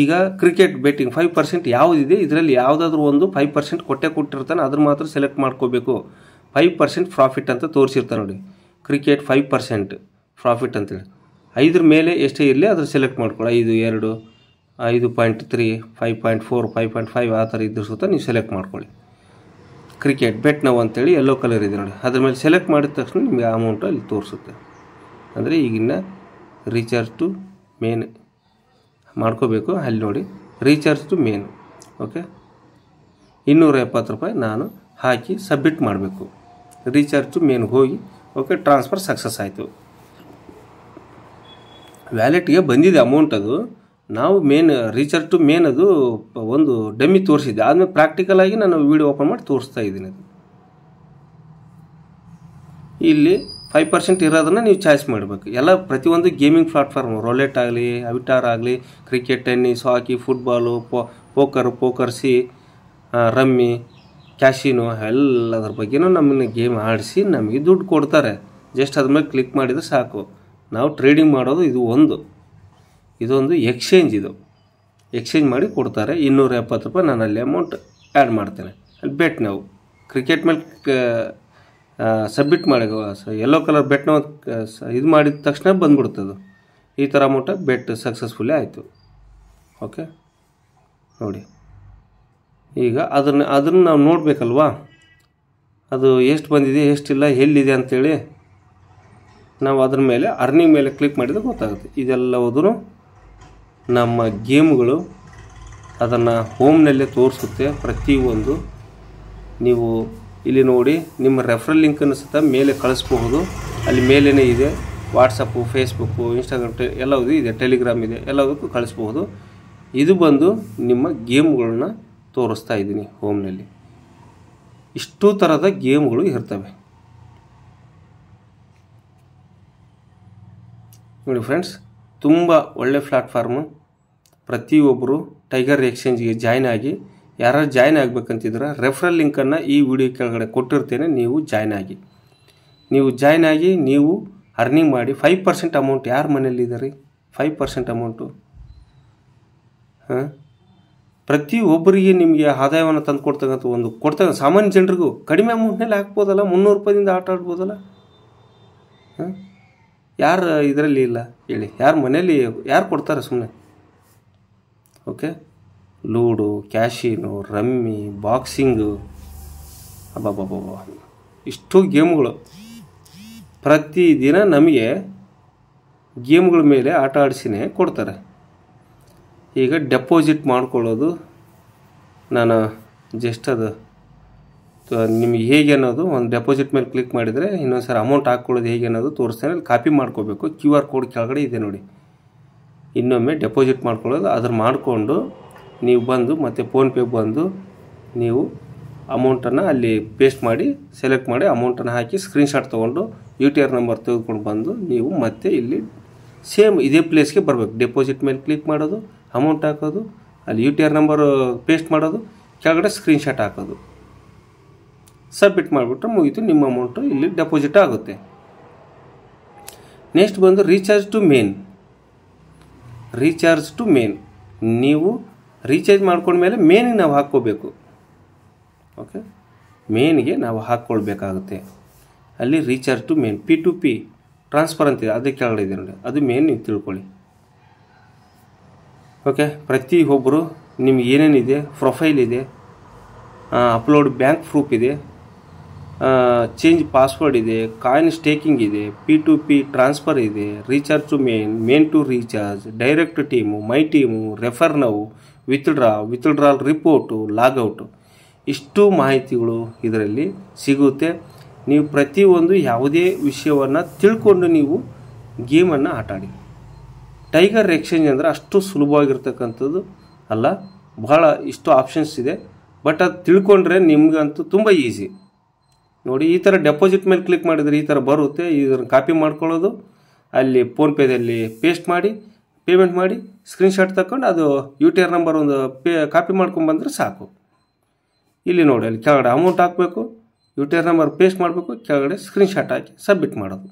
ಈಗ ಕ್ರಿಕೆಟ್ ಬೆಟ್ಟಿಂಗ್ ಫೈವ್ ಪರ್ಸೆಂಟ್ ಯಾವುದಿದೆ ಇದರಲ್ಲಿ ಯಾವುದಾದ್ರೂ ಒಂದು ಫೈವ್ ಪರ್ಸೆಂಟ್ ಕೊಟ್ಟೆ ಕೊಟ್ಟಿರ್ತಾನೆ ಅದ್ರ ಮಾತ್ರ ಸೆಲೆಕ್ಟ್ ಮಾಡ್ಕೋಬೇಕು ಫೈವ್ ಪರ್ಸೆಂಟ್ ಪ್ರಾಫಿಟ್ ಅಂತ ತೋರಿಸಿರ್ತಾರೆ ನೋಡಿ ಕ್ರಿಕೆಟ್ ಫೈವ್ ಪರ್ಸೆಂಟ್ ಪ್ರಾಫಿಟ್ ಅಂತೇಳಿ ಐದರ ಮೇಲೆ ಎಷ್ಟೇ ಇರಲಿ ಅದ್ರ ಸೆಲೆಕ್ಟ್ ಮಾಡ್ಕೊಳ್ಳಿ ಐದು ಎರಡು ಐದು point three five point four five point five ಆ ಥರ ಇದ್ರ ಸುತ್ತ ನೀವು ಸೆಲೆಕ್ಟ್ ಮಾಡ್ಕೊಳ್ಳಿ ಕ್ರಿಕೆಟ್ ಬೆಟ್ ನಾವು ಅಂತೇಳಿ ಎಲ್ಲೋ ಕಲರ್ ಇದೆ ನೋಡಿ ಅದ್ರ ಮೇಲೆ ಸೆಲೆಕ್ಟ್ ಮಾಡಿದ ತಕ್ಷಣ ನಿಮಗೆ ಅಮೌಂಟ್ ಅಲ್ಲಿ ತೋರಿಸುತ್ತೆ ಅಂದರೆ ಈಗಿನ ರೀಚಾರ್ಜ್ ಟು ಮೇನ್ ಮಾಡ್ಕೋಬೇಕು ಅಲ್ಲಿ ನೋಡಿ ರೀಚಾರ್ಜ್ ಟು ಮೇನ್ ಓಕೆ ಇನ್ನೂರ ಎಪ್ಪತ್ತು ರೂಪಾಯಿ ನಾನು ಹಾಕಿ ಸಬ್ಮಿಟ್ ಮಾಡಬೇಕು ರೀಚಾರ್ಜ್ ಟು ಮೇನ್ ಹೋಗಿ ಓಕೆ ಟ್ರಾನ್ಸ್ಫರ್ ಸಕ್ಸಸ್ ಆಯಿತು ವ್ಯಾಲೆಟ್ಗೆ ಬಂದಿದೆ ಅಮೌಂಟ್ ಅದು ನಾವು ಮೇನ್ ರೀಚಾರ್ಜ್ ಟು ಮೇನ್ ಅದು ಒಂದು ಡಮ್ಮಿ ತೋರಿಸಿದ್ದೆ ಆದಮೇಲೆ ಪ್ರಾಕ್ಟಿಕಲ್ ಆಗಿ ನಾನು ವಿಡಿಯೋ ಓಪನ್ ಮಾಡಿ ತೋರಿಸ್ತಾ ಇದ್ದೀನಿ ಅದು ಇಲ್ಲಿ ಫೈವ್ ಪರ್ಸೆಂಟ್ ಇರೋದನ್ನು ನೀವು ಚಾಯ್ಸ್ ಮಾಡಬೇಕು ಎಲ್ಲ ಪ್ರತಿಯೊಂದು ಗೇಮಿಂಗ್ ಪ್ಲಾಟ್ಫಾರ್ಮ್ ರೊಲೆಟ್ ಆಗಲಿ ಅವಿಟಾರ್ ಆಗಲಿ ಕ್ರಿಕೆಟ್ ಟೆನ್ನಿಸ್ ಹಾಕಿ ಫುಟ್ಬಾಲು ಪೋ ಪೋಕರ್ ಪೋಕರ್ಸಿ ರಮ್ಮಿ ಕ್ಯಾಶಿನೋ ಎಲ್ಲದ್ರ ಬಗ್ಗೆನೂ ನಮ್ಮನ್ನು ಗೇಮ್ ಆಡಿಸಿ ನಮಗೆ ದುಡ್ಡು ಕೊಡ್ತಾರೆ ಜಸ್ಟ್ ಅದ್ರ ಮೇಲೆ ಕ್ಲಿಕ್ ಮಾಡಿದರೆ ಸಾಕು ನಾವು ಟ್ರೇಡಿಂಗ್ ಮಾಡೋದು ಇದು ಒಂದು ಇದೊಂದು ಎಕ್ಸ್ಚೇಂಜ್ ಇದು ಎಕ್ಸ್ಚೇಂಜ್ ಮಾಡಿ ಕೊಡ್ತಾರೆ ಇನ್ನೂರ ಎಪ್ಪತ್ತು ರೂಪಾಯಿ ನಾನು ಅಲ್ಲಿ ಅಮೌಂಟ್ ಆ್ಯಡ್ ಮಾಡ್ತೇನೆ ಅಲ್ಲಿ ಬೆಟ್ ನಾವು ಕ್ರಿಕೆಟ್ ಮೇಲೆ ಸಬ್ಮಿಟ್ ಮಾಡಿ ಎಲ್ಲೋ ಕಲರ್ ಬೆಟ್ ನಾವು ಇದು ಮಾಡಿದ ತಕ್ಷಣ ಬಂದುಬಿಡ್ತದ ಈ ಥರ ಅಮೌಂಟ ಬೆಟ್ ಸಕ್ಸಸ್ಫುಲ್ಲಿ ಆಯಿತು ಓಕೆ ನೋಡಿ ಈಗ ಅದನ್ನು ಅದನ್ನು ನಾವು ನೋಡಬೇಕಲ್ವಾ ಅದು ಎಷ್ಟು ಬಂದಿದೆ ಎಷ್ಟಿಲ್ಲ ಎಲ್ಲಿದೆ ಅಂಥೇಳಿ ನಾವು ಅದ್ರ ಮೇಲೆ ಅರ್ನಿಂಗ್ ಮೇಲೆ ಕ್ಲಿಕ್ ಮಾಡಿದರೆ ಗೊತ್ತಾಗುತ್ತೆ ಇದೆಲ್ಲ ಹೋದರೂ ನಮ್ಮ ಗೇಮ್ಗಳು ಅದನ್ನು ಹೋಮ್ನಲ್ಲೇ ತೋರಿಸುತ್ತೆ ಪ್ರತಿಯೊಂದು ನೀವು ಇಲ್ಲಿ ನೋಡಿ ನಿಮ್ಮ ರೆಫ್ರಲ್ ಲಿಂಕನ್ನು ಸಹಿತ ಮೇಲೆ ಕಳಿಸ್ಬಹುದು ಅಲ್ಲಿ ಮೇಲೇ ಇದೆ ವಾಟ್ಸಪ್ಪು ಫೇಸ್ಬುಕ್ಕು ಇನ್ಸ್ಟಾಗ್ರಾಮ್ ಟೆ ಎಲ್ಲವೂ ಇದೆ ಟೆಲಿಗ್ರಾಮ್ ಇದೆ ಎಲ್ಲದಕ್ಕೂ ಕಳಿಸ್ಬಹುದು ಇದು ಬಂದು ನಿಮ್ಮ ಗೇಮ್ಗಳನ್ನ ತೋರಿಸ್ತಾ ಇದ್ದೀನಿ ಹೋಮ್ನಲ್ಲಿ ಇಷ್ಟು ಥರದ ಗೇಮ್ಗಳು ಇರ್ತವೆ ನೋಡಿ ಫ್ರೆಂಡ್ಸ್ ತುಂಬ ಒಳ್ಳೆ ಪ್ಲ್ಯಾಟ್ಫಾರ್ಮು ಪ್ರತಿಯೊಬ್ಬರು ಟೈಗರ್ ಎಕ್ಸ್ಚೇಂಜ್ಗೆ ಜಾಯ್ನ್ ಆಗಿ ಯಾರು ಜಾಯ್ನ್ ಆಗಬೇಕಂತಿದ್ರೆ ರೆಫ್ರಲ್ ಲಿಂಕನ್ನು ಈ ವಿಡಿಯೋ ಕೆಳಗಡೆ ಕೊಟ್ಟಿರ್ತೇನೆ ನೀವು ಜಾಯ್ನ್ ಆಗಿ ನೀವು ಜಾಯ್ನ್ ಆಗಿ ನೀವು ಅರ್ನಿಂಗ್ ಮಾಡಿ ಫೈವ್ ಪರ್ಸೆಂಟ್ ಅಮೌಂಟ್ ಯಾರ ಮನೇಲಿ ಇದ್ದಾರೆ ಫೈವ್ ಪರ್ಸೆಂಟ್ ಅಮೌಂಟು ಹಾಂ ಪ್ರತಿಯೊಬ್ಬರಿಗೆ ನಿಮಗೆ ಆದಾಯವನ್ನು ತಂದು ಕೊಡ್ತಕ್ಕಂಥ ಒಂದು ಕೊಡ್ತಕ್ಕಂಥ ಸಾಮಾನ್ಯ ಜನರಿಗೂ ಕಡಿಮೆ ಅಮೌಂಟ್ನಲ್ಲಿ ಹಾಕ್ಬೋದಲ್ಲ ಮುನ್ನೂರು ರೂಪಾಯಿಂದ ಆಟ ಆಡ್ಬೋದಲ್ಲ ಹಾಂ ಯಾರು ಇದರಲ್ಲಿ ಇಲ್ಲ ಹೇಳಿ ಯಾರು ಮನೇಲಿ ಯಾರು ಕೊಡ್ತಾರೆ ಸುಮ್ಮನೆ okay ludo casino rummy boxing ಅಬ್ಬಬ್ಬಬ್ಬ ಇಷ್ಟು ಗೇಮ್ಗಳು ಪ್ರತಿದಿನ ನಮಗೆ ಗೇಮ್ಗಳ ಮೇಲೆ ಆಟ ಆಡಿಸಿನೇ ಕೊಡ್ತಾರೆ ಈಗ ಡೆಪಾಸಿಟ್ ಮಾಡ್ಕೊಳ್ಳೋದು ನಾನು ಜಸ್ಟ್ ಅದು ನಿಮಗೆ ಹೇಗೆ ಅನ್ನೋದು ಒಂದು ಡೆಪಾಸಿಟ್ ಮೇಲೆ ಕ್ಲಿಕ್ ಮಾಡಿದರೆ ಇನ್ನೊಂದು ಸರ್ ಅಮೌಂಟ್ ಹಾಕ್ಕೊಳ್ಳೋದು ಹೇಗೆ ಅನ್ನೋದು ತೋರಿಸ್ತೇನೆ ಅಲ್ಲಿ ಕಾಪಿ ಮಾಡ್ಕೋಬೇಕು ಕ್ಯೂ ಆರ್ ಕೋಡ್ ಕೆಳಗಡೆ ಇದೆ ನೋಡಿ ಇನ್ನೊಮ್ಮೆ ಡೆಪಾಸಿಟ್ ಮಾಡ್ಕೊಳ್ಳೋದು ಅದನ್ನು ಮಾಡಿಕೊಂಡು ನೀವು ಬಂದು ಮತ್ತು ಫೋನ್ಪೇ ಬಂದು ನೀವು ಅಮೌಂಟನ್ನು ಅಲ್ಲಿ ಪೇಸ್ಟ್ ಮಾಡಿ ಸೆಲೆಕ್ಟ್ ಮಾಡಿ ಅಮೌಂಟನ್ನು ಹಾಕಿ ಸ್ಕ್ರೀನ್ಶಾಟ್ ತೊಗೊಂಡು ಯು ಟಿ ಆರ್ ನಂಬರ್ ತೆಗೆದುಕೊಂಡು ಬಂದು ನೀವು ಮತ್ತೆ ಇಲ್ಲಿ ಸೇಮ್ ಇದೇ ಪ್ಲೇಸ್ಗೆ ಬರಬೇಕು ಡೆಪಾಸಿಟ್ ಮೇಲೆ ಕ್ಲಿಕ್ ಮಾಡೋದು ಅಮೌಂಟ್ ಹಾಕೋದು ಅಲ್ಲಿ U T R number paste ಮಾಡೋದು ಕೆಳಗಡೆ ಸ್ಕ್ರೀನ್ಶಾಟ್ ಹಾಕೋದು ಸಬ್ಮಿಟ್ ಮಾಡಿಬಿಟ್ರೆ ಮುಗೀತು ನಿಮ್ಮ ಅಮೌಂಟು ಇಲ್ಲಿ ಡೆಪಾಸಿಟ್ ಆಗುತ್ತೆ ನೆಕ್ಸ್ಟ್ ಬಂದು recharge to main recharge to main ನೀವು ರೀಚಾರ್ಜ್ ಮಾಡ್ಕೊಂಡ್ಮೇಲೆ ಮೇನಿಗೆ ನಾವು ಹಾಕ್ಕೋಬೇಕು ಓಕೆ ಮೇನ್ಗೆ ನಾವು ಹಾಕ್ಕೊಳ್ಬೇಕಾಗುತ್ತೆ ಅಲ್ಲಿ recharge to main P to P transfer ಅಂತಿದೆ ಅದಕ್ಕೆ ಇದೆ ನೋಡಿ ಅದು ಮೇನ್ ನೀವು ತಿಳ್ಕೊಳ್ಳಿ ಓಕೆ ಪ್ರತಿಯೊಬ್ಬರು ನಿಮ್ಗೆ ಏನೇನಿದೆ ಪ್ರೊಫೈಲ್ ಇದೆ ಅಪ್ಲೋಡ್ ಬ್ಯಾಂಕ್ ಪ್ರೂಫ್ ಇದೆ ಚೇಂಜ್ ಪಾಸ್ವರ್ಡ್ ಇದೆ ಕಾಯಿನ್ ಸ್ಟೇಕಿಂಗ್ ಇದೆ ಪಿ ಟು ಪಿ ಟ್ರಾನ್ಸ್ಫರ್ ಇದೆ recharge to main main to recharge direct team my team refer now withdraw withdrawal report logout ಇಷ್ಟು ಮಾಹಿತಿಗಳು ಇದರಲ್ಲಿ ಸಿಗುತ್ತೆ ನೀವು ಪ್ರತಿಯೊಂದು ಯಾವುದೇ ವಿಷಯವನ್ನು ತಿಳ್ಕೊಂಡು ನೀವು ಗೇಮನ್ನು ಆಟ ಆಡಿ ಟೈಗರ್ ಎಕ್ಸ್ಚೇಂಜ್ ಅಂದರೆ ಅಷ್ಟು ಸುಲಭವಾಗಿರ್ತಕ್ಕಂಥದ್ದು ಅಲ್ಲ ಬಹಳ ಇಷ್ಟು ಆಪ್ಷನ್ಸ್ ಇದೆ ಬಟ್ ಅದು ತಿಳ್ಕೊಂಡ್ರೆ ನಿಮಗಂತೂ ತುಂಬ ಈಸಿ ನೋಡಿ ಈ ಥರ ಡೆಪಾಸಿಟ್ ಮೇಲೆ ಕ್ಲಿಕ್ ಮಾಡಿದರೆ ಈ ಥರ ಬರುತ್ತೆ ಇದನ್ನು ಕಾಪಿ ಮಾಡ್ಕೊಳ್ಳೋದು ಅಲ್ಲಿ ಫೋನ್ಪೇದಲ್ಲಿ ಪೇಸ್ಟ್ ಮಾಡಿ ಪೇಮೆಂಟ್ ಮಾಡಿ ಸ್ಕ್ರೀನ್ಶಾಟ್ ತಗೊಂಡು ಅದು ಯು ಟಿ ಆರ್ ನಂಬರ್ ಒಂದು ಪೇ ಕಾಪಿ ಮಾಡ್ಕೊಂಬಂದರೆ ಸಾಕು ಇಲ್ಲಿ ನೋಡಿ ಅಲ್ಲಿ ಕೆಳಗಡೆ ಅಮೌಂಟ್ ಹಾಕಬೇಕು U T R number paste ಮಾಡಬೇಕು ಕೆಳಗಡೆ ಸ್ಕ್ರೀನ್ಶಾಟ್ ಹಾಕಿ ಸಬ್ಮಿಟ್ ಮಾಡೋದು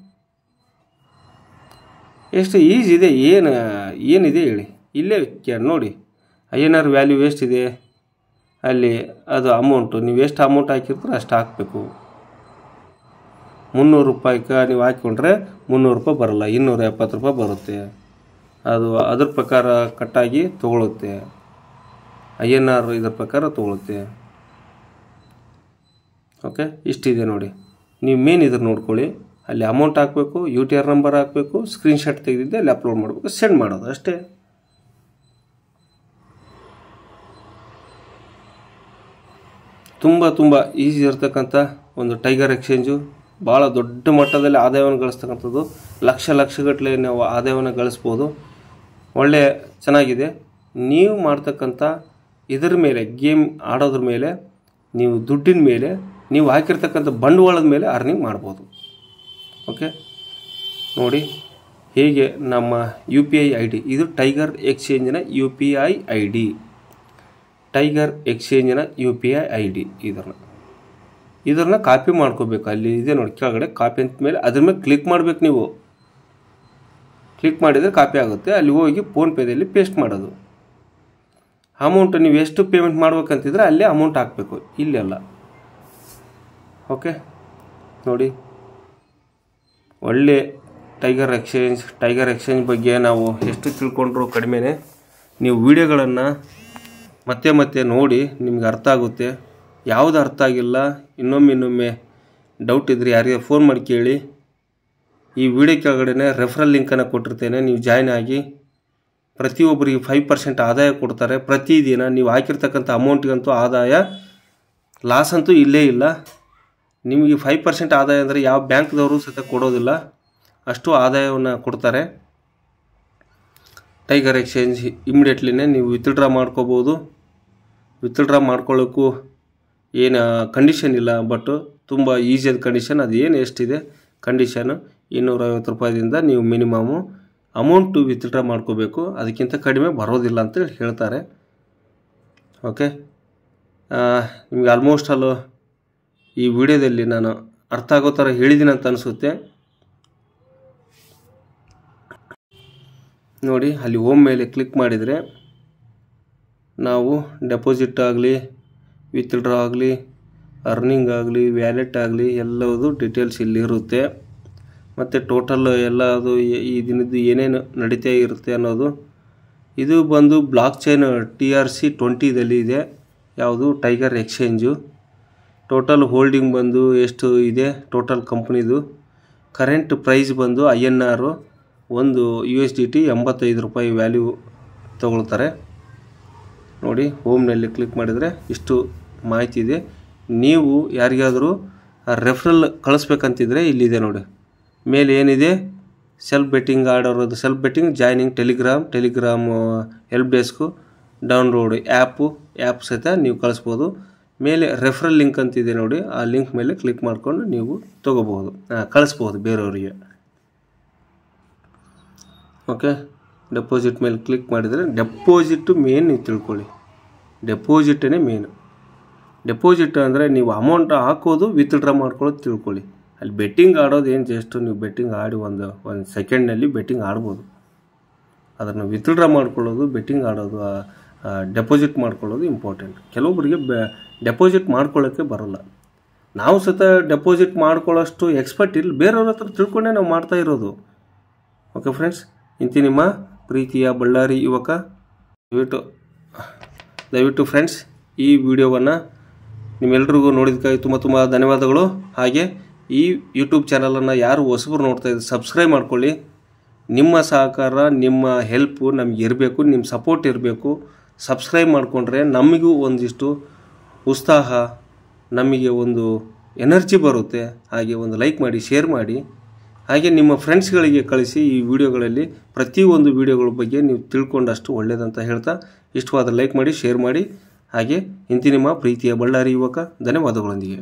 ಎಷ್ಟು ಈಸಿ ಇದೆ ಏನು ಏನಿದೆ ಹೇಳಿ ಇಲ್ಲೇ ನೋಡಿ ಏನಾರು ವ್ಯಾಲ್ಯೂ ಆರ್ ವ್ಯಾಲ್ಯೂ ಎಷ್ಟಿದೆ ಅಲ್ಲಿ ಅದು ಅಮೌಂಟು ನೀವು ಎಷ್ಟು ಅಮೌಂಟ್ ಹಾಕಿರ್ತೀರೋ ಅಷ್ಟು ಹಾಕಬೇಕು ಮುನ್ನೂರು ರೂಪಾಯಿಗೆ ನೀವು ಹಾಕಿಕೊಂಡ್ರೆ ಮುನ್ನೂರು ರೂಪಾಯಿ ಬರಲ್ಲ ಇನ್ನೂರ ಎಪ್ಪತ್ತು ರೂಪಾಯಿ ಬರುತ್ತೆ ಅದು ಅದ್ರ ಪ್ರಕಾರ ಕಟ್ಟಾಗಿ ತೊಗೊಳುತ್ತೆ ಐ ಎನ್ ಆರ್ ಇದ್ರ ಪ್ರಕಾರ ತೊಗೊಳುತ್ತೆ ಓಕೆ ಇಷ್ಟಿದೆ ನೋಡಿ ನೀವು ಮೇನ್ ಇದ್ರ ನೋಡ್ಕೊಳ್ಳಿ ಅಲ್ಲಿ ಅಮೌಂಟ್ ಹಾಕಬೇಕು ಯು ಟಿ ಆರ್ ನಂಬರ್ ಹಾಕಬೇಕು ಸ್ಕ್ರೀನ್ಶಾಟ್ ತೆಗೆದಿದ್ದೆ ಅಲ್ಲಿ ಅಪ್ಲೋಡ್ ಮಾಡಬೇಕು ಸೆಂಡ್ ಮಾಡೋದು ಅಷ್ಟೇ ತುಂಬ ತುಂಬ ಈಸಿ ಇರ್ತಕ್ಕಂಥ ಒಂದು ಟೈಗರ್ ಎಕ್ಸ್ಚೇಂಜು ಭಾಳ ದೊಡ್ಡ ಮಟ್ಟದಲ್ಲಿ ಆದಾಯವನ್ನು ಗಳಿಸ್ತಕ್ಕಂಥದ್ದು ಲಕ್ಷ ಲಕ್ಷಗಟ್ಟಲೆ ನಾವು ಆದಾಯವನ್ನು ಗಳಿಸ್ಬೋದು ಒಳ್ಳೆ ಚೆನ್ನಾಗಿದೆ ನೀವು ಮಾಡ್ತಕ್ಕಂಥ ಇದರ ಮೇಲೆ ಗೇಮ್ ಆಡೋದ್ರ ಮೇಲೆ ನೀವು ದುಡ್ಡಿನ ಮೇಲೆ ನೀವು ಹಾಕಿರ್ತಕ್ಕಂಥ ಬಂಡವಾಳದ ಮೇಲೆ ಅರ್ನಿಂಗ್ ಮಾಡ್ಬೋದು ಓಕೆ ನೋಡಿ ಹೇಗೆ ನಮ್ಮ U P I I D ಇದು ಟೈಗರ್ ಎಕ್ಸ್ಚೇಂಜಿನ U P I I D Tiger ಎಕ್ಸ್ಚೇಂಜಿನ U P I I D ಇದನ್ನು ಇದನ್ನು ಕಾಪಿ ಮಾಡ್ಕೋಬೇಕು ಅಲ್ಲಿ ಇದೆ ನೋಡಿ ಕೆಳಗಡೆ ಕಾಪಿ ಅಂತ ಮೇಲೆ ಅದ್ರ ಮೇಲೆ ಕ್ಲಿಕ್ ಮಾಡಬೇಕು ನೀವು ಕ್ಲಿಕ್ ಮಾಡಿದರೆ ಕಾಪಿ ಆಗುತ್ತೆ ಅಲ್ಲಿ ಹೋಗಿ ಫೋನ್ಪೇದಲ್ಲಿ ಪೇಸ್ಟ್ ಮಾಡೋದು ಅಮೌಂಟ್ ನೀವು ಎಷ್ಟು ಪೇಮೆಂಟ್ ಮಾಡ್ಬೇಕಂತಿದ್ರೆ ಅಲ್ಲೇ ಅಮೌಂಟ್ ಹಾಕಬೇಕು ಇಲ್ಲೆಲ್ಲ ಓಕೆ ನೋಡಿ ಒಳ್ಳೆ ಟೈಗರ್ ಎಕ್ಸ್ಚೇಂಜ್ ಟೈಗರ್ ಎಕ್ಸ್ಚೇಂಜ್ ಬಗ್ಗೆ ನಾವು ಎಷ್ಟು ತಿಳ್ಕೊಂಡ್ರು ಕಡಿಮೆನೇ ನೀವು ವಿಡಿಯೋಗಳನ್ನು ಮತ್ತೆ ಮತ್ತೆ ನೋಡಿ ನಿಮ್ಗೆ ಅರ್ಥ ಆಗುತ್ತೆ ಯಾವುದು ಅರ್ಥ ಆಗಿಲ್ಲ ಇನ್ನೊಮ್ಮೆ ಇನ್ನೊಮ್ಮೆ ಡೌಟ್ ಇದ್ದರೆ ಯಾರಿಗೆ ಫೋನ್ ಮಾಡಿ ಕೇಳಿ ಈ ವಿಡಿಯೋ ಕೆಳಗಡೆ ರೆಫ್ರಲ್ ಲಿಂಕನ್ನು ಕೊಟ್ಟಿರ್ತೇನೆ ನೀವು ಜಾಯ್ನ್ ಆಗಿ ಪ್ರತಿಯೊಬ್ಬರಿಗೆ ಫೈವ್ ಪರ್ಸೆಂಟ್ ಆದಾಯ ಕೊಡ್ತಾರೆ ಪ್ರತಿದಿನ ನೀವು ಹಾಕಿರ್ತಕ್ಕಂಥ ಅಮೌಂಟ್ಗಂತೂ ಆದಾಯ ಲಾಸ್ ಅಂತೂ ಇಲ್ಲೇ ಇಲ್ಲ ನಿಮಗೆ ಫೈವ್ ಪರ್ಸೆಂಟ್ ಆದಾಯ ಅಂದರೆ ಯಾವ ಬ್ಯಾಂಕ್ದವರು ಸಹಿತ ಕೊಡೋದಿಲ್ಲ ಅಷ್ಟು ಆದಾಯವನ್ನು ಕೊಡ್ತಾರೆ ಟೈಗರ್ ಎಕ್ಸ್ಚೇಂಜ್ ಇಮಿಡಿಯೇಟ್ಲಿನೇ ನೀವು ವಿತ್ಡ್ರಾ ಮಾಡ್ಕೋಬೋದು ವಿತ್ಡ್ರಾ ಮಾಡ್ಕೊಳ್ಳೋಕ್ಕೂ ಏನು ಕಂಡೀಷನ್ ಇಲ್ಲ ಬಟ್ ತುಂಬ ಈಸಿಯಾದ ಕಂಡೀಷನ್ ಅದು ಏನು ಎಷ್ಟಿದೆ ಕಂಡೀಷನು ಇನ್ನೂರೈವತ್ತು ರೂಪಾಯಿದಿಂದ ನೀವು ಮಿನಿಮಮು ಅಮೌಂಟು ವಿತ್ಡ್ರಾ ಮಾಡ್ಕೋಬೇಕು ಅದಕ್ಕಿಂತ ಕಡಿಮೆ ಬರೋದಿಲ್ಲ ಅಂತೇಳಿ ಹೇಳ್ತಾರೆ ಓಕೆ ನಿಮಗೆ ಆಲ್ಮೋಸ್ಟ್ ಅಲ್ಲು ಈ ವಿಡಿಯೋದಲ್ಲಿ ನಾನು ಅರ್ಥ ಆಗೋ ಥರ ಹೇಳಿದ್ದೀನಿ ಅಂತ ಅನಿಸುತ್ತೆ ನೋಡಿ ಅಲ್ಲಿ ಓಮ್ ಮೇಲೆ ಕ್ಲಿಕ್ ಮಾಡಿದರೆ ನಾವು ಡೆಪಾಸಿಟ್ ಆಗಲಿ ವಿತ್ಡ್ರಾ ಆಗಲಿ ಅರ್ನಿಂಗ್ ಆಗಲಿ ವ್ಯಾಲೆಟ್ ಆಗಲಿ ಎಲ್ಲವುದು ಡೀಟೇಲ್ಸ್ ಇಲ್ಲಿರುತ್ತೆ ಮತ್ತು ಟೋಟಲ್ ಎಲ್ಲ ಅದು ಈ ದಿನದ್ದು ಏನೇನು ನಡೀತಾ ಇರುತ್ತೆ ಅನ್ನೋದು ಇದು ಬಂದು blockchain T R C ಟ್ವೆಂಟಿದಲ್ಲಿ ಇದೆ ಯಾವುದು ಟೈಗರ್ ಎಕ್ಸ್ಚೇಂಜು ಟೋಟಲ್ ಹೋಲ್ಡಿಂಗ್ ಬಂದು ಎಷ್ಟು ಇದೆ ಟೋಟಲ್ ಕಂಪ್ನಿದು ಕರೆಂಟ್ ಪ್ರೈಸ್ ಬಂದು ಐ ಎನ್ ಆರು ಒಂದು ಯು ಎಸ್ ಡಿ ಟಿ ಎಂಬತ್ತೈದು ರೂಪಾಯಿ ವ್ಯಾಲ್ಯೂ ತಗೊಳ್ತಾರೆ ನೋಡಿ ಹೋಮ್ನಲ್ಲಿ ಕ್ಲಿಕ್ ಮಾಡಿದರೆ ಇಷ್ಟು ಮಾಹಿತಿ ಇದೆ ನೀವು ಯಾರಿಗಾದರೂ ರೆಫ್ರಲ್ ಕಳಿಸ್ಬೇಕಂತಿದ್ರೆ ಇಲ್ಲಿದೆ ನೋಡಿ ಮೇಲೆ ಏನಿದೆ ಸೆಲ್ಫ್ ಬೆಟ್ಟಿಂಗ್ ಆರ್ಡರ್ ಅದು self betting joining Telegram Telegram help desk download app app ಸಹಿತ ನೀವು ಕಳಿಸ್ಬೋದು ಮೇಲೆ ರೆಫ್ರಲ್ ಲಿಂಕ್ ಅಂತಿದೆ ನೋಡಿ ಆ ಲಿಂಕ್ ಮೇಲೆ ಕ್ಲಿಕ್ ಮಾಡಿಕೊಂಡು ನೀವು ತೊಗೋಬೋದು ಕಳಿಸ್ಬೋದು ಬೇರೆಯವರಿಗೆ ಓಕೆ ಡೆಪಾಸಿಟ್ ಮೇಲೆ ಕ್ಲಿಕ್ ಮಾಡಿದರೆ ಡೆಪಾಸಿಟ್ಟು ಮೇನ್ ನೀವು ತಿಳ್ಕೊಳ್ಳಿ ಡೆಪಾಸಿಟೇ ಮೇನು ಡೆಪಾಸಿಟ್ ಅಂದರೆ ನೀವು ಅಮೌಂಟ್ ಹಾಕೋದು ವಿತ್ಡ್ರಾ ಮಾಡ್ಕೊಳ್ಳೋದು ತಿಳ್ಕೊಳ್ಳಿ ಅಲ್ಲಿ ಬೆಟ್ಟಿಂಗ್ ಆಡೋದು ಏನು ಜಸ್ಟು ನೀವು ಬೆಟ್ಟಿಂಗ್ ಆಡಿ ಒಂದು ಒಂದು ಸೆಕೆಂಡ್ನಲ್ಲಿ ಬೆಟ್ಟಿಂಗ್ ಆಡ್ಬೋದು ಅದನ್ನು ವಿತ್ಡ್ರಾ ಮಾಡ್ಕೊಳ್ಳೋದು ಬೆಟ್ಟಿಂಗ್ ಆಡೋದು ಡೆಪಾಸಿಟ್ ಮಾಡ್ಕೊಳ್ಳೋದು ಇಂಪಾರ್ಟೆಂಟ್ ಕೆಲವೊಬ್ಬರಿಗೆ ಬೆ ಡೆಪಾಸಿಟ್ ಮಾಡ್ಕೊಳ್ಳೋಕ್ಕೆ ಬರೋಲ್ಲ ನಾವು ಸತ ಡೆಪಾಸಿಟ್ ಮಾಡ್ಕೊಳ್ಳೋಷ್ಟು ಎಕ್ಸ್ಪರ್ಟ್ ಇಲ್ಲ ಬೇರೆಯವ್ರ ಹತ್ರ ತಿಳ್ಕೊಂಡೇ ನಾವು ಮಾಡ್ತಾ ಇರೋದು ಓಕೆ ಫ್ರೆಂಡ್ಸ್ ಇಂತಿ ನಿಮ್ಮ ಪ್ರೀತಿಯ ಬಳ್ಳಾರಿ ಯುವಕ ದಯವಿಟ್ಟು ದಯವಿಟ್ಟು ಫ್ರೆಂಡ್ಸ್ ಈ ವಿಡಿಯೋವನ್ನು ನಿಮ್ಮೆಲ್ಲರಿಗೂ ನೋಡಿದ್ದಕ್ಕಾಗಿ ತುಂಬ ತುಂಬ ಧನ್ಯವಾದಗಳು ಹಾಗೆ ಈ ಯೂಟ್ಯೂಬ್ ಚಾನಲನ್ನು ಯಾರು ಹೊಸಬರು ನೋಡ್ತಾ ಇದ್ದಾರೆ ಸಬ್ಸ್ಕ್ರೈಬ್ ಮಾಡ್ಕೊಳ್ಳಿ ನಿಮ್ಮ ಸಹಕಾರ ನಿಮ್ಮ ಹೆಲ್ಪು ನಮಗೆ ಇರಬೇಕು ನಿಮ್ಮ ಸಪೋರ್ಟ್ ಇರಬೇಕು ಸಬ್ಸ್ಕ್ರೈಬ್ ಮಾಡಿಕೊಂಡ್ರೆ ನಮಗೂ ಒಂದಿಷ್ಟು ಉತ್ಸಾಹ ನಮಗೆ ಒಂದು ಎನರ್ಜಿ ಬರುತ್ತೆ ಹಾಗೆ ಒಂದು ಲೈಕ್ ಮಾಡಿ ಶೇರ್ ಮಾಡಿ ಹಾಗೆ ನಿಮ್ಮ ಫ್ರೆಂಡ್ಸ್ಗಳಿಗೆ ಕಳಿಸಿ ಈ ವಿಡಿಯೋಗಳಲ್ಲಿ ಪ್ರತಿಯೊಂದು ವಿಡಿಯೋಗಳ ಬಗ್ಗೆ ನೀವು ತಿಳ್ಕೊಂಡಷ್ಟು ಒಳ್ಳೆಯದಂತ ಹೇಳ್ತಾ ಇಷ್ಟವಾದ ಲೈಕ್ ಮಾಡಿ ಶೇರ್ ಮಾಡಿ ಹಾಗೆ ಇಂತಿ ನಿಮ್ಮ ಪ್ರೀತಿಯ ಬಳ್ಳಾರಿ ಯುವಕ ಧನ್ಯವಾದಗಳೊಂದಿಗೆ